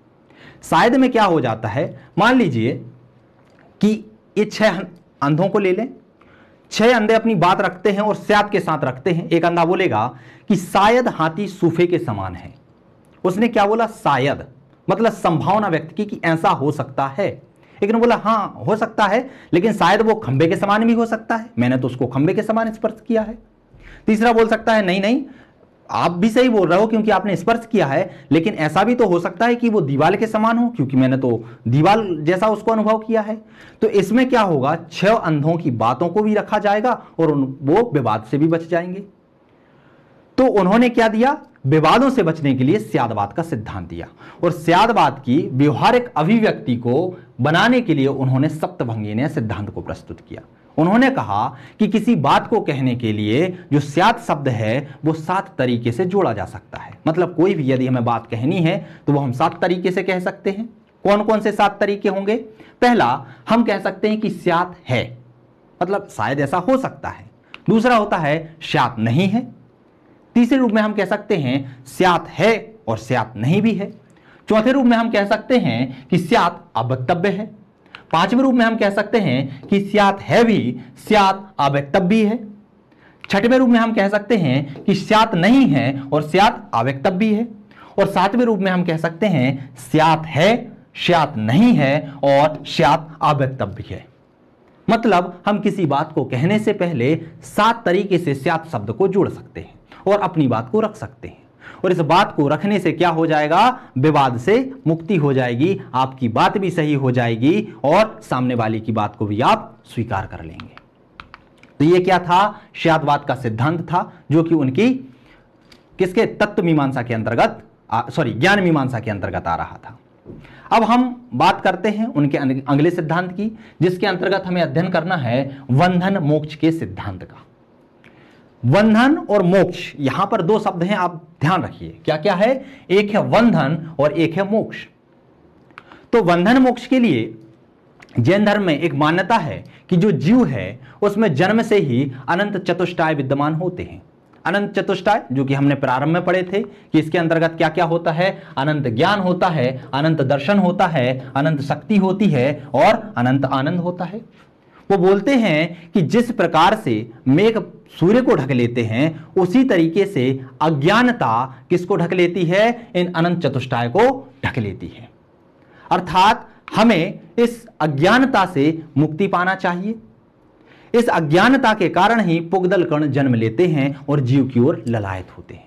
शायद में क्या हो जाता है मान लीजिए कि ये छह अंधों को ले लें छह अंधे अपनी बात रखते हैं और सयात के साथ रखते हैं एक अंधा बोलेगा कि शायद हाथी सूफे के समान है उसने क्या बोला शायद मतलब संभावना व्यक्त की कि ऐसा हो सकता है लेकिन बोला हाँ हो सकता है लेकिन शायद वो खंबे के समान भी हो सकता है मैंने तो उसको खंबे के समान स्पर्श किया है तीसरा बोल सकता है नहीं नहीं आप भी सही बोल रहे हो क्योंकि आपने स्पर्श किया है लेकिन ऐसा भी तो हो सकता है कि वो दीवाल के समान हो क्योंकि मैंने तो दीवाल जैसा उसको अनुभव किया है तो इसमें क्या होगा छह अंधों की बातों को भी रखा जाएगा और वो विवाद से भी बच जाएंगे तो उन्होंने क्या दिया विवादों से बचने के लिए स्यादवाद का सिद्धांत दिया और स्यादवाद की व्यवहारिक अभिव्यक्ति को बनाने के लिए उन्होंने ने सिद्धांत को प्रस्तुत किया उन्होंने कहा कि किसी बात को कहने के लिए जो सात शब्द है वो सात तरीके से जोड़ा जा सकता है मतलब कोई भी यदि हमें बात कहनी है तो वो हम सात तरीके से कह सकते हैं कौन कौन से सात तरीके होंगे पहला हम कह सकते हैं कि स्यात है मतलब शायद ऐसा हो सकता है दूसरा होता है स्यात नहीं है तीसरे रूप में हम कह सकते हैं स्यात है और स्यात नहीं भी है चौथे रूप में हम कह सकते हैं कि स्यात अवक्तव्य है पांचवें रूप में हम कह सकते हैं कि स्यात है भी स्यात अवक्तव्य है छठवें रूप में हम कह सकते हैं कि स्यात नहीं है और स्यात अवक्तव्य है और सातवें रूप में हम कह सकते हैं स्यात है स्यात नहीं है और श्यात अव्यक्तव्य है मतलब हम किसी बात को कहने से पहले सात तरीके से स्यात शब्द को जोड़ सकते हैं और अपनी बात को रख सकते हैं और इस बात को रखने से क्या हो जाएगा विवाद से मुक्ति हो जाएगी आपकी बात भी सही हो जाएगी और सामने वाले की बात को भी आप स्वीकार कर लेंगे तो ये क्या था श्यादवाद का सिद्धांत था जो कि उनकी किसके तत्व मीमांसा के अंतर्गत सॉरी ज्ञान मीमांसा के अंतर्गत आ रहा था अब हम बात करते हैं उनके अगले सिद्धांत की जिसके अंतर्गत हमें अध्ययन करना है बंधन मोक्ष के सिद्धांत का बंधन और मोक्ष यहां पर दो शब्द हैं आप ध्यान रखिए क्या क्या है एक है बंधन और एक है मोक्ष तो बंधन मोक्ष के लिए जैन धर्म में एक मान्यता है कि जो जीव है उसमें जन्म से ही अनंत चतुष्टाय विद्यमान होते हैं अनंत चतुष्टाय जो कि हमने प्रारंभ में पढ़े थे कि इसके अंतर्गत क्या क्या होता है अनंत ज्ञान होता है अनंत दर्शन होता है अनंत शक्ति होती है और अनंत आनंद होता है वो बोलते हैं कि जिस प्रकार से मेघ सूर्य को ढक लेते हैं उसी तरीके से अज्ञानता किसको ढक लेती है इन अनंत चतुष्टाय को ढक लेती है अर्थात हमें इस अज्ञानता से मुक्ति पाना चाहिए इस अज्ञानता के कारण ही पुगदल कर्ण जन्म लेते हैं और जीव की ओर ललायत होते हैं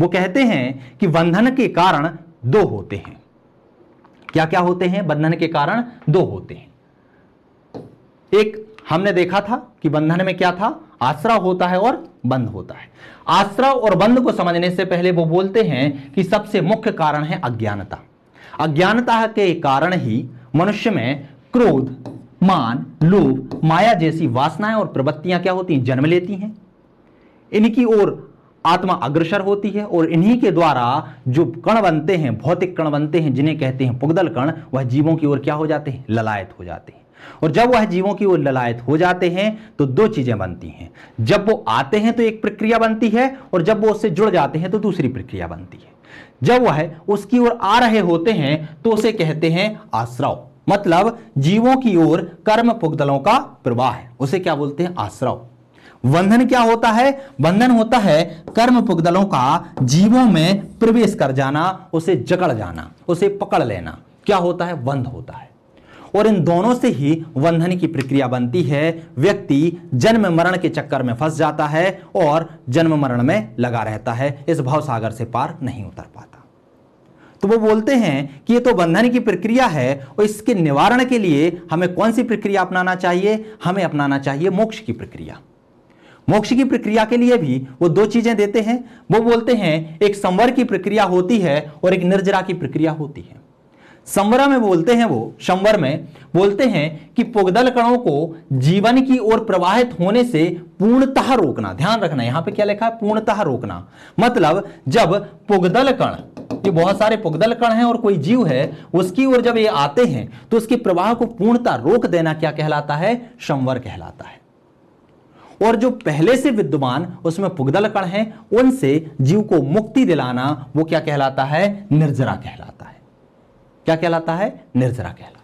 वो कहते हैं कि बंधन के कारण दो होते हैं क्या क्या होते हैं बंधन के कारण दो होते हैं एक हमने देखा था कि बंधन में क्या था आश्रय होता है और बंध होता है आश्रय और बंध को समझने से पहले वो बोलते हैं कि सबसे मुख्य कारण है अज्ञानता अज्ञानता के कारण ही मनुष्य में क्रोध मान लोभ माया जैसी वासनाएं और प्रवृत्तियां क्या होती हैं जन्म लेती हैं इनकी ओर आत्मा अग्रसर होती है और इन्हीं के द्वारा जो कण बनते हैं भौतिक कण बनते हैं जिन्हें कहते हैं पुगदल कण वह जीवों की ओर क्या हो जाते हैं ललायत हो जाते हैं और जब वह जीवों की वो ललायत हो जाते हैं तो दो चीजें बनती हैं जब वो आते हैं तो एक प्रक्रिया बनती है और जब वो उससे जुड़ जाते हैं तो दूसरी प्रक्रिया बनती है जब वह उसकी ओर आ रहे होते हैं तो उसे कहते हैं आश्रव मतलब जीवों की ओर कर्म पुगदलों का प्रवाह है उसे क्या बोलते हैं आश्रव बंधन क्या होता है बंधन होता है कर्म पुगदलों का जीवों में प्रवेश कर जाना उसे जकड़ जाना उसे पकड़ लेना क्या होता है बंध होता है और इन दोनों से ही बंधन की प्रक्रिया बनती है व्यक्ति जन्म मरण के चक्कर में फंस जाता है और जन्म मरण में लगा रहता है इस भाव सागर से पार नहीं उतर पाता तो वो बोलते हैं कि ये तो बंधन की प्रक्रिया है और इसके निवारण के लिए हमें कौन सी प्रक्रिया अपनाना चाहिए हमें अपनाना चाहिए मोक्ष की प्रक्रिया मोक्ष की प्रक्रिया के लिए भी वो दो चीजें देते हैं वो बोलते हैं एक संवर की प्रक्रिया होती है और एक निर्जरा की प्रक्रिया होती है संवरा में बोलते हैं वो संवर में बोलते हैं कि पुगदल कणों को जीवन की ओर प्रवाहित होने से पूर्णतः रोकना ध्यान रखना यहां पे क्या लिखा है पूर्णतः रोकना मतलब जब पुगदल कण ये बहुत सारे पुगदल कण हैं और कोई जीव है उसकी ओर जब ये आते हैं तो उसके प्रवाह को पूर्णतः रोक देना क्या कहलाता है संवर कहलाता है और जो पहले से विद्यमान उसमें पुगदल कण है उनसे जीव को मुक्ति दिलाना वो क्या कहलाता है निर्जरा कहलाता है क्या कहलाता है निर्जरा कहलाता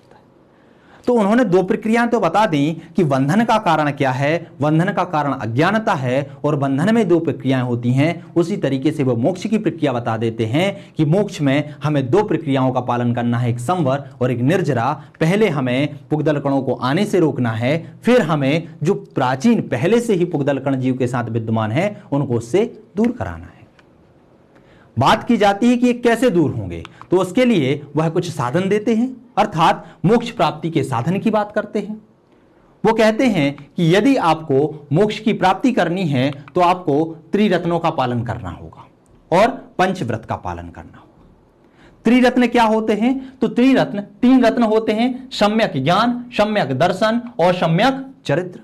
तो उन्होंने दो प्रक्रियाएं तो बता दी कि बंधन का कारण क्या है बंधन का कारण अज्ञानता है और बंधन में दो प्रक्रियाएं होती हैं उसी तरीके से वो मोक्ष की प्रक्रिया बता देते हैं कि मोक्ष में हमें दो प्रक्रियाओं का पालन करना है एक संवर और एक निर्जरा पहले हमें पुगदल कणों को आने से रोकना है फिर हमें जो प्राचीन पहले से ही पुगदल कण जीव के साथ विद्यमान है उनको उससे दूर कराना है बात की जाती है कि ये कैसे दूर होंगे तो उसके लिए वह कुछ साधन देते हैं अर्थात मोक्ष प्राप्ति के साधन की बात करते हैं वो कहते हैं कि यदि आपको मोक्ष की प्राप्ति करनी है तो आपको त्रिरत्नों का पालन करना होगा और पंचव्रत का पालन करना होगा त्रिरत्न क्या होते हैं तो त्रिरत्न तीन रत्न होते हैं सम्यक ज्ञान सम्यक दर्शन और सम्यक चरित्र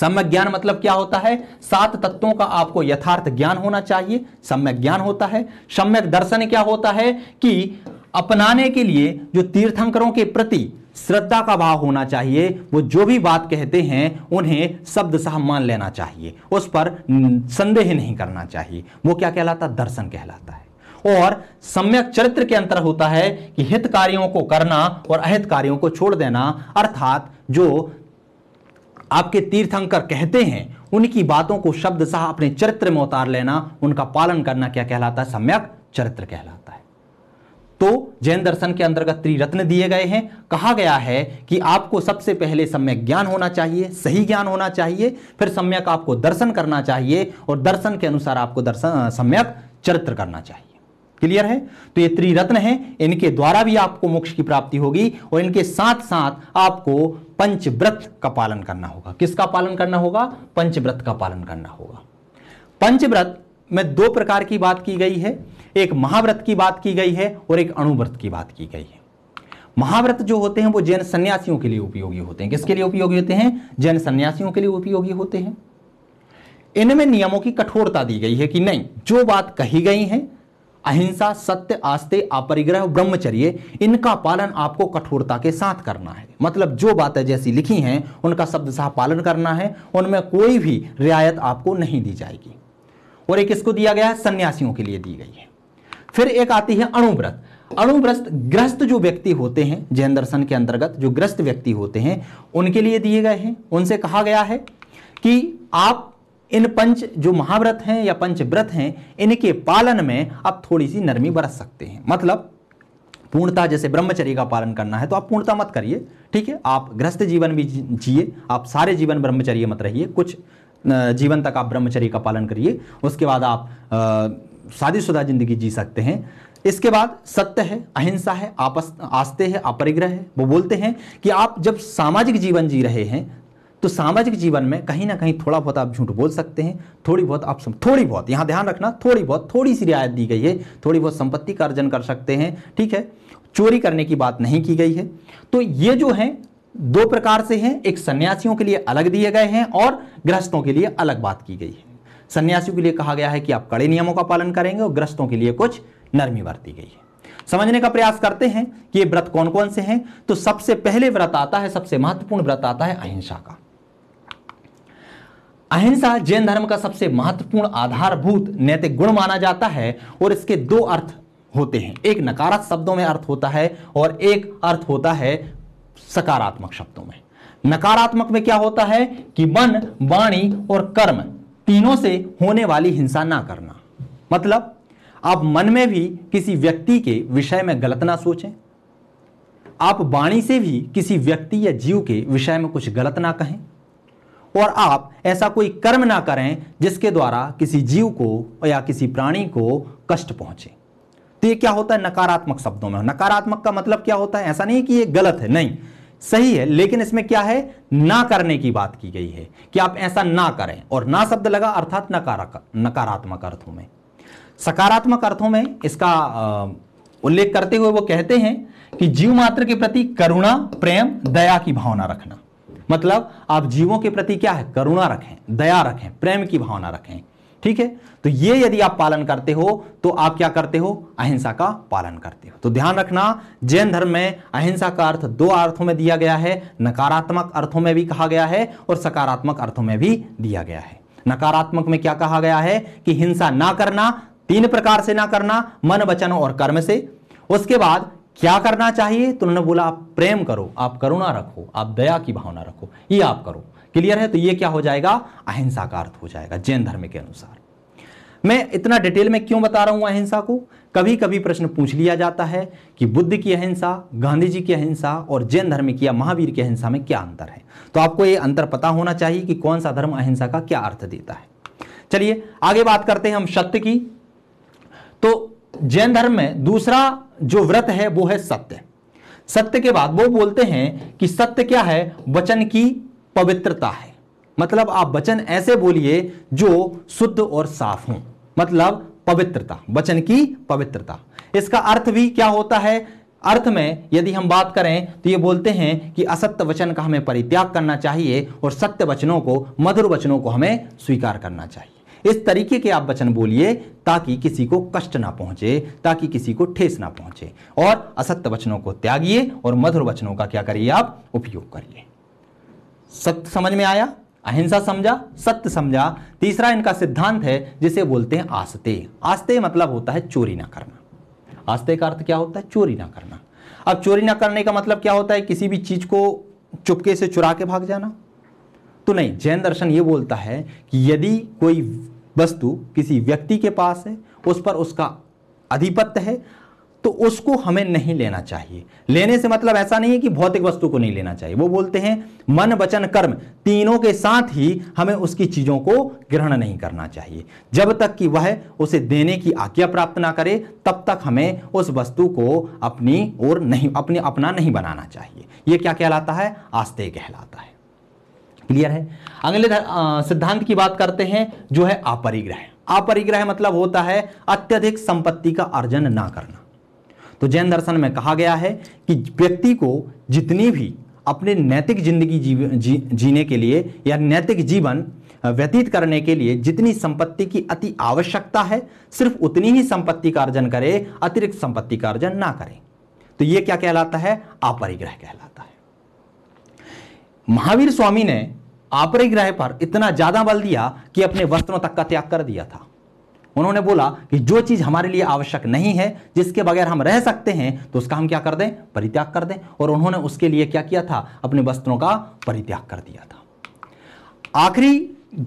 सम्यक ज्ञान मतलब क्या होता है सात तत्वों का आपको यथार्थ ज्ञान होना चाहिए सम्यक ज्ञान होता है सम्यक दर्शन क्या होता है कि अपनाने के लिए जो तीर्थंकरों के प्रति श्रद्धा का भाव होना चाहिए वो जो भी बात कहते हैं उन्हें शब्द सह मान लेना चाहिए उस पर संदेह नहीं करना चाहिए वो क्या कहलाता दर्शन कहलाता है और सम्यक चरित्र के अंतर होता है कि हित कार्यों को करना और अहित कार्यों को छोड़ देना अर्थात जो आपके तीर्थंकर कहते हैं उनकी बातों को शब्द सह अपने चरित्र में उतार लेना उनका पालन करना क्या कहलाता है सम्यक चरित्र कहलाता है तो जैन दर्शन के अंतर्गत त्रिरत्न दिए गए हैं कहा गया है कि आपको सबसे पहले सम्यक ज्ञान होना चाहिए सही ज्ञान होना चाहिए फिर सम्यक आपको दर्शन करना चाहिए और दर्शन के अनुसार आपको दर्शन सम्यक चरित्र करना चाहिए क्लियर है तो ये त्रिरत्न है इनके द्वारा भी आपको मोक्ष की प्राप्ति होगी और इनके साथ साथ आपको पंचव्रत का पालन करना होगा किसका पालन करना होगा पंचव्रत का पालन करना होगा पंचव्रत में दो प्रकार की बात की गई है एक महाव्रत की बात की गई है और एक अणुव्रत की बात की गई है महाव्रत जो होते हैं वो जैन सन्यासियों के लिए उपयोगी होते हैं किसके लिए उपयोगी होते हैं जैन सन्यासियों के लिए उपयोगी होते हैं इनमें नियमों की कठोरता दी गई है कि नहीं जो बात कही गई है अहिंसा सत्य आस्ते अपरिग्रह ब्रह्मचर्य इनका पालन आपको कठोरता के साथ करना है मतलब जो बातें जैसी लिखी हैं उनका शब्दशाह पालन करना है उनमें कोई भी रियायत आपको नहीं दी जाएगी और एक इसको दिया गया है सन्यासियों के लिए दी गई है फिर एक आती है अणुव्रत अणुव्रस्त ग्रस्त जो व्यक्ति होते हैं जैन दर्शन के अंतर्गत जो ग्रस्त व्यक्ति होते हैं उनके लिए दिए गए हैं उनसे कहा गया है कि आप इन पंच जो महाव्रत हैं या व्रत हैं इनके पालन में आप थोड़ी सी नरमी बरत सकते हैं मतलब पूर्णता जैसे ब्रह्मचर्य का पालन करना है तो आप पूर्णता मत करिए ठीक है आप गृहस्थ जीवन भी जिए आप सारे जीवन ब्रह्मचर्य मत रहिए कुछ जीवन तक आप ब्रह्मचर्य का पालन करिए उसके बाद आप शादीशुदा जिंदगी जी सकते हैं इसके बाद सत्य है अहिंसा है आपस आस्ते है अपरिग्रह है वो बोलते हैं कि आप जब सामाजिक जीवन जी रहे हैं तो सामाजिक जीवन में कहीं ना कहीं थोड़ा बहुत आप झूठ बोल सकते हैं थोड़ी बहुत आप सम... थोड़ी बहुत यहां ध्यान रखना थोड़ी बहुत थोड़ी सी रियायत दी गई है थोड़ी बहुत संपत्ति का अर्जन कर सकते हैं ठीक है चोरी करने की बात नहीं की गई है तो ये जो है दो प्रकार से हैं एक सन्यासियों के लिए अलग दिए गए हैं और गृहस्थों के लिए अलग बात की गई है सन्यासियों के लिए कहा गया है कि आप कड़े नियमों का पालन करेंगे और ग्रस्तों के लिए कुछ नरमी बरती गई है समझने का प्रयास करते हैं कि ये व्रत कौन कौन से हैं तो सबसे पहले व्रत आता है सबसे महत्वपूर्ण व्रत आता है अहिंसा का अहिंसा जैन धर्म का सबसे महत्वपूर्ण आधारभूत नैतिक गुण माना जाता है और इसके दो अर्थ होते हैं एक नकारात्मक शब्दों में अर्थ होता है और एक अर्थ होता है सकारात्मक शब्दों में नकारात्मक में क्या होता है कि मन वाणी और कर्म तीनों से होने वाली हिंसा ना करना मतलब आप मन में भी किसी व्यक्ति के विषय में गलत ना सोचें आप वाणी से भी किसी व्यक्ति या जीव के विषय में कुछ गलत ना कहें और आप ऐसा कोई कर्म ना करें जिसके द्वारा किसी जीव को या किसी प्राणी को कष्ट पहुंचे तो ये क्या होता है नकारात्मक शब्दों में नकारात्मक का मतलब क्या होता है ऐसा नहीं कि ये गलत है नहीं सही है लेकिन इसमें क्या है ना करने की बात की गई है कि आप ऐसा ना करें और ना शब्द लगा अर्थात नकारा नकारात्मक अर्थों में सकारात्मक अर्थों में इसका उल्लेख करते हुए वो कहते हैं कि जीव मात्र के प्रति करुणा प्रेम दया की भावना रखना मतलब आप जीवों के प्रति क्या है करुणा रखें दया रखें प्रेम की भावना रखें ठीक है तो ये यदि आप पालन करते हो तो आप क्या करते हो अहिंसा का पालन करते हो तो ध्यान रखना जैन धर्म में अहिंसा का अर्थ दो अर्थों में दिया गया है नकारात्मक अर्थों में भी कहा गया है और सकारात्मक अर्थों में भी दिया गया है नकारात्मक में क्या कहा गया है कि हिंसा ना करना तीन प्रकार से ना करना मन वचन और कर्म से उसके बाद क्या करना चाहिए तो उन्होंने बोला आप प्रेम करो आप करुणा रखो आप दया की भावना रखो ये आप करो क्लियर है तो ये क्या हो जाएगा अहिंसा का अर्थ हो जाएगा जैन धर्म के अनुसार मैं इतना डिटेल में क्यों बता रहा हूं अहिंसा को कभी कभी प्रश्न पूछ लिया जाता है कि बुद्ध की अहिंसा गांधी जी की अहिंसा और जैन धर्म की या महावीर की अहिंसा में क्या अंतर है तो आपको ये अंतर पता होना चाहिए कि कौन सा धर्म अहिंसा का क्या अर्थ देता है चलिए आगे बात करते हैं हम सत्य की तो जैन धर्म में दूसरा जो व्रत है वो है सत्य सत्य के बाद वो बोलते हैं कि सत्य क्या है वचन की पवित्रता है मतलब आप वचन ऐसे बोलिए जो शुद्ध और साफ हो मतलब पवित्रता वचन की पवित्रता इसका अर्थ भी क्या होता है अर्थ में यदि हम बात करें तो ये बोलते हैं कि असत्य वचन का हमें परित्याग करना चाहिए और सत्य वचनों को मधुर वचनों को हमें स्वीकार करना चाहिए इस तरीके के आप वचन बोलिए ताकि किसी को कष्ट ना पहुंचे ताकि किसी को ठेस ना पहुंचे और असत्य वचनों को त्यागिए और मधुर वचनों का क्या करिए आप उपयोग करिए सत्य समझ में आया अहिंसा समझा सत्य समझा तीसरा इनका सिद्धांत है जिसे बोलते हैं आस्ते आस्ते मतलब होता है चोरी ना करना आस्ते का अर्थ क्या होता है चोरी ना करना अब चोरी ना करने का मतलब क्या होता है किसी भी चीज को चुपके से चुरा के भाग जाना तो नहीं जैन दर्शन ये बोलता है कि यदि कोई वस्तु किसी व्यक्ति के पास है उस पर उसका अधिपत्य है तो उसको हमें नहीं लेना चाहिए लेने से मतलब ऐसा नहीं है कि भौतिक वस्तु को नहीं लेना चाहिए वो बोलते हैं मन वचन कर्म तीनों के साथ ही हमें उसकी चीज़ों को ग्रहण नहीं करना चाहिए जब तक कि वह उसे देने की आज्ञा प्राप्त ना करे तब तक हमें उस वस्तु को अपनी ओर नहीं अपने अपना नहीं बनाना चाहिए यह क्या कहलाता है आस्ते कहलाता है क्लियर है अगले सिद्धांत की बात करते हैं जो है अपरिग्रह अपरिग्रह मतलब होता है अत्यधिक संपत्ति का अर्जन ना करना तो जैन दर्शन में कहा गया है कि व्यक्ति को जितनी भी अपने नैतिक जिंदगी जी, जी, जीने के लिए या नैतिक जीवन व्यतीत करने के लिए जितनी संपत्ति की अति आवश्यकता है सिर्फ उतनी ही संपत्ति का अर्जन करे अतिरिक्त संपत्ति का अर्जन ना करें तो यह क्या कहलाता है अपरिग्रह कहलाता है महावीर स्वामी ने आपरे ग्रह पर इतना ज्यादा बल दिया कि अपने वस्त्रों तक का त्याग कर दिया था उन्होंने बोला कि जो चीज हमारे लिए आवश्यक नहीं है जिसके बगैर हम रह सकते हैं तो उसका हम क्या कर दें परित्याग कर दें और उन्होंने उसके लिए क्या किया था अपने वस्त्रों का परित्याग कर दिया था आखिरी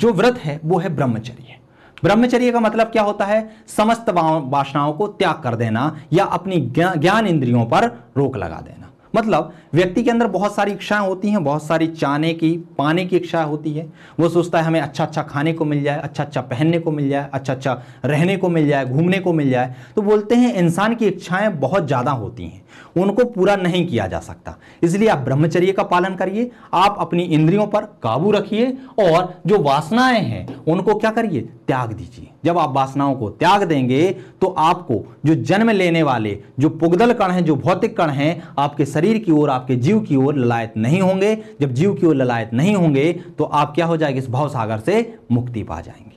जो व्रत है वो है ब्रह्मचर्य ब्रह्मचर्य का मतलब क्या होता है समस्त वासनाओं को त्याग कर देना या अपनी ज्ञान इंद्रियों पर रोक लगा देना मतलब व्यक्ति के अंदर बहुत सारी इच्छाएं होती हैं बहुत सारी चाने की पाने की इच्छा होती है वो सोचता है हमें अच्छा अच्छा खाने को मिल जाए अच्छा अच्छा पहनने को मिल जाए अच्छा अच्छा रहने को मिल जाए घूमने को मिल जाए तो बोलते हैं इंसान की इच्छाएं बहुत ज़्यादा होती हैं उनको पूरा नहीं किया जा सकता इसलिए आप ब्रह्मचर्य का पालन करिए आप अपनी इंद्रियों पर काबू रखिए और जो वासनाएं हैं उनको क्या करिए त्याग दीजिए जब आप वासनाओं को त्याग देंगे तो आपको जो जन्म लेने वाले जो पुगदल कण हैं जो भौतिक कण हैं आपके शरीर की ओर आपके जीव की ओर ललायत नहीं होंगे जब जीव की ओर ललायत नहीं होंगे तो आप क्या हो जाएगी इस भाव सागर से मुक्ति पा जाएंगे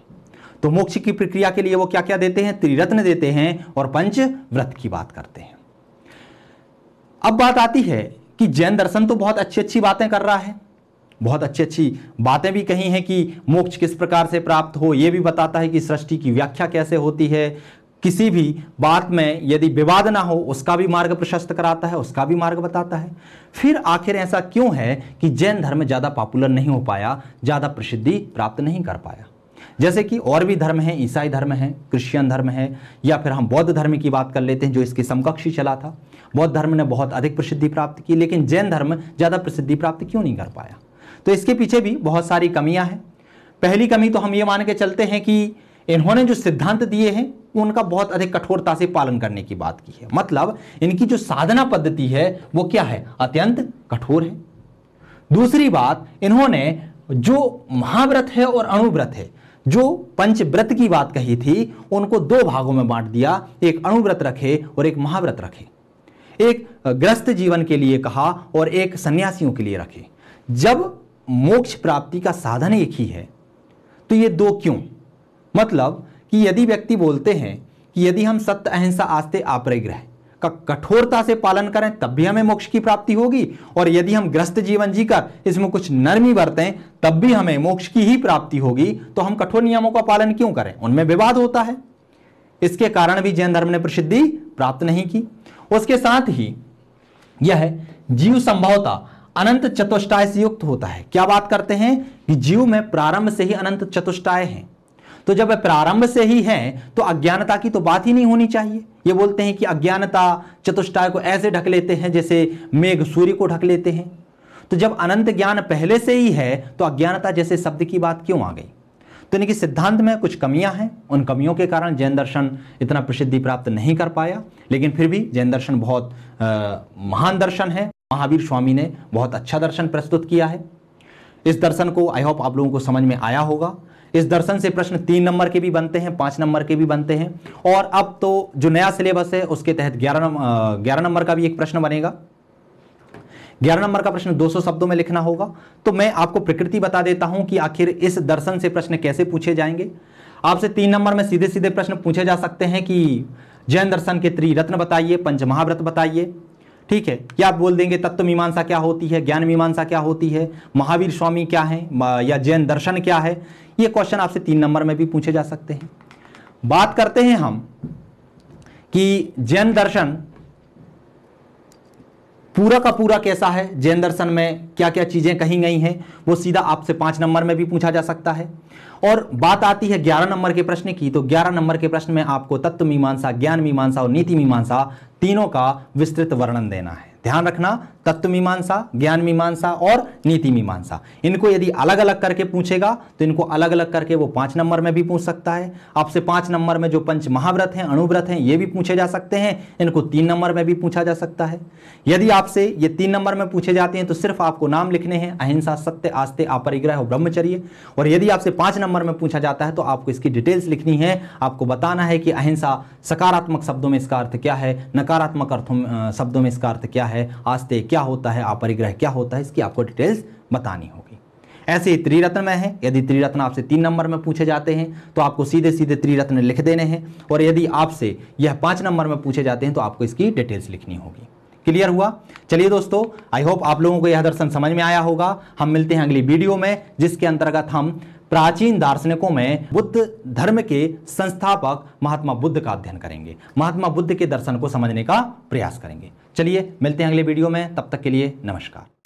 तो मोक्ष की प्रक्रिया के लिए वो क्या क्या देते हैं त्रिरत्न देते हैं और पंच व्रत की बात करते हैं अब बात आती है कि जैन दर्शन तो बहुत अच्छी अच्छी बातें कर रहा है बहुत अच्छी अच्छी बातें भी कही हैं कि मोक्ष किस प्रकार से प्राप्त हो ये भी बताता है कि सृष्टि की व्याख्या कैसे होती है किसी भी बात में यदि विवाद ना हो उसका भी मार्ग प्रशस्त कराता है उसका भी मार्ग बताता है फिर आखिर ऐसा क्यों है कि जैन धर्म ज़्यादा पॉपुलर नहीं हो पाया ज़्यादा प्रसिद्धि प्राप्त नहीं कर पाया जैसे कि और भी धर्म हैं ईसाई धर्म है क्रिश्चियन धर्म है या फिर हम बौद्ध धर्म की बात कर लेते हैं जो इसके ही चला था बौद्ध धर्म ने बहुत अधिक प्रसिद्धि प्राप्त की लेकिन जैन धर्म ज़्यादा प्रसिद्धि प्राप्त क्यों नहीं कर पाया तो इसके पीछे भी बहुत सारी कमियां हैं पहली कमी तो हम ये मान के चलते हैं कि इन्होंने जो सिद्धांत दिए हैं उनका बहुत अधिक कठोरता से पालन करने की बात की है मतलब इनकी जो साधना पद्धति है वो क्या है अत्यंत कठोर है दूसरी बात इन्होंने जो महाव्रत है और अणुव्रत है जो पंचव्रत की बात कही थी उनको दो भागों में बांट दिया एक अणुव्रत रखे और एक महाव्रत रखे एक ग्रस्त जीवन के लिए कहा और एक सन्यासियों के लिए रखे जब मोक्ष प्राप्ति का साधन एक ही है तो ये दो क्यों मतलब कि यदि व्यक्ति बोलते हैं कि यदि हम सत्य अहिंसा आस्ते आप्रग्रह का कठोरता से पालन करें तब भी हमें मोक्ष की प्राप्ति होगी और यदि हम ग्रस्त जीवन जीकर इसमें कुछ नरमी बरतें तब भी हमें मोक्ष की ही प्राप्ति होगी तो हम कठोर नियमों का पालन क्यों करें उनमें विवाद होता है इसके कारण भी जैन धर्म ने प्रसिद्धि प्राप्त नहीं की उसके साथ ही यह जीव संभवता अनंत चतुष्टाय से युक्त होता है क्या बात करते हैं कि जीव में प्रारंभ से ही अनंत चतुष्टाय हैं तो जब प्रारंभ से ही है तो अज्ञानता की तो बात ही नहीं होनी चाहिए ये बोलते हैं कि अज्ञानता चतुष्टाय को ऐसे ढक लेते हैं जैसे मेघ सूर्य को ढक लेते हैं तो जब अनंत ज्ञान पहले से ही है तो अज्ञानता जैसे शब्द की बात क्यों आ गई तो इनकी सिद्धांत में कुछ कमियां हैं उन कमियों के कारण जैन दर्शन इतना प्रसिद्धि प्राप्त नहीं कर पाया लेकिन फिर भी जैन दर्शन बहुत आ, महान दर्शन है महावीर स्वामी ने बहुत अच्छा दर्शन प्रस्तुत किया है इस दर्शन को आई होप आप लोगों को समझ में आया होगा इस दर्शन से प्रश्न तीन नंबर के भी बनते हैं पांच नंबर के भी बनते हैं और अब तो जो नया सिलेबस है उसके तहत ग्यारह ग्यारह नंबर का भी एक प्रश्न बनेगा ग्यारह नंबर का प्रश्न 200 शब्दों में लिखना होगा तो मैं आपको प्रकृति बता देता हूं कि आखिर इस दर्शन से प्रश्न कैसे पूछे जाएंगे आपसे तीन नंबर में सीधे सीधे प्रश्न पूछे जा सकते हैं कि जैन दर्शन के त्रिरत्न बताइए पंचमहाव्रत बताइए ठीक है या आप बोल देंगे तत्व मीमांसा क्या होती है ज्ञान मीमांसा क्या होती है महावीर स्वामी क्या है या जैन दर्शन क्या है ये क्वेश्चन आपसे तीन नंबर में भी पूछे जा सकते हैं बात करते हैं हम कि जैन दर्शन पूरा का पूरा कैसा है जैन दर्शन में क्या क्या चीज़ें कही गई हैं वो सीधा आपसे पांच नंबर में भी पूछा जा सकता है और बात आती है ग्यारह नंबर के प्रश्न की तो ग्यारह नंबर के प्रश्न में आपको तत्व मीमांसा ज्ञान मीमांसा और नीति मीमांसा तीनों का विस्तृत वर्णन देना है ध्यान रखना तत्व मीमांसा ज्ञान मीमांसा और नीति मीमांसा इनको यदि अलग अलग करके पूछेगा तो इनको अलग अलग करके वो पांच नंबर में भी पूछ सकता है आपसे पांच नंबर में जो पंच महाव्रत हैं अणुव्रत हैं ये भी पूछे जा सकते हैं इनको तीन नंबर में भी पूछा जा सकता है यदि आपसे ये तीन नंबर में पूछे जाते हैं तो सिर्फ आपको नाम लिखने हैं अहिंसा सत्य आस्ते अपरिग्रह और ब्रह्मचर्य और यदि आपसे पांच नंबर में पूछा जाता है तो आपको इसकी डिटेल्स लिखनी है आपको बताना है कि अहिंसा सकारात्मक शब्दों में इसका अर्थ क्या है नकारात्मक अर्थों शब्दों में इसका अर्थ क्या है क्या है आस्ते क्या होता है अपरिग्रह क्या होता है इसकी आपको डिटेल्स बतानी होगी ऐसे ही त्रिरत्न में है यदि त्रिरत्न आपसे तीन नंबर में पूछे जाते हैं तो आपको सीधे सीधे त्रिरत्न लिख देने हैं और यदि आपसे यह पाँच नंबर में पूछे जाते हैं तो आपको इसकी डिटेल्स लिखनी होगी क्लियर हुआ चलिए दोस्तों आई होप आप लोगों को यह दर्शन समझ में आया होगा हम मिलते हैं अगली वीडियो में जिसके अंतर्गत हम प्राचीन दार्शनिकों में बुद्ध धर्म के संस्थापक महात्मा बुद्ध का अध्ययन करेंगे महात्मा बुद्ध के दर्शन को समझने का प्रयास करेंगे चलिए मिलते हैं अगले वीडियो में तब तक के लिए नमस्कार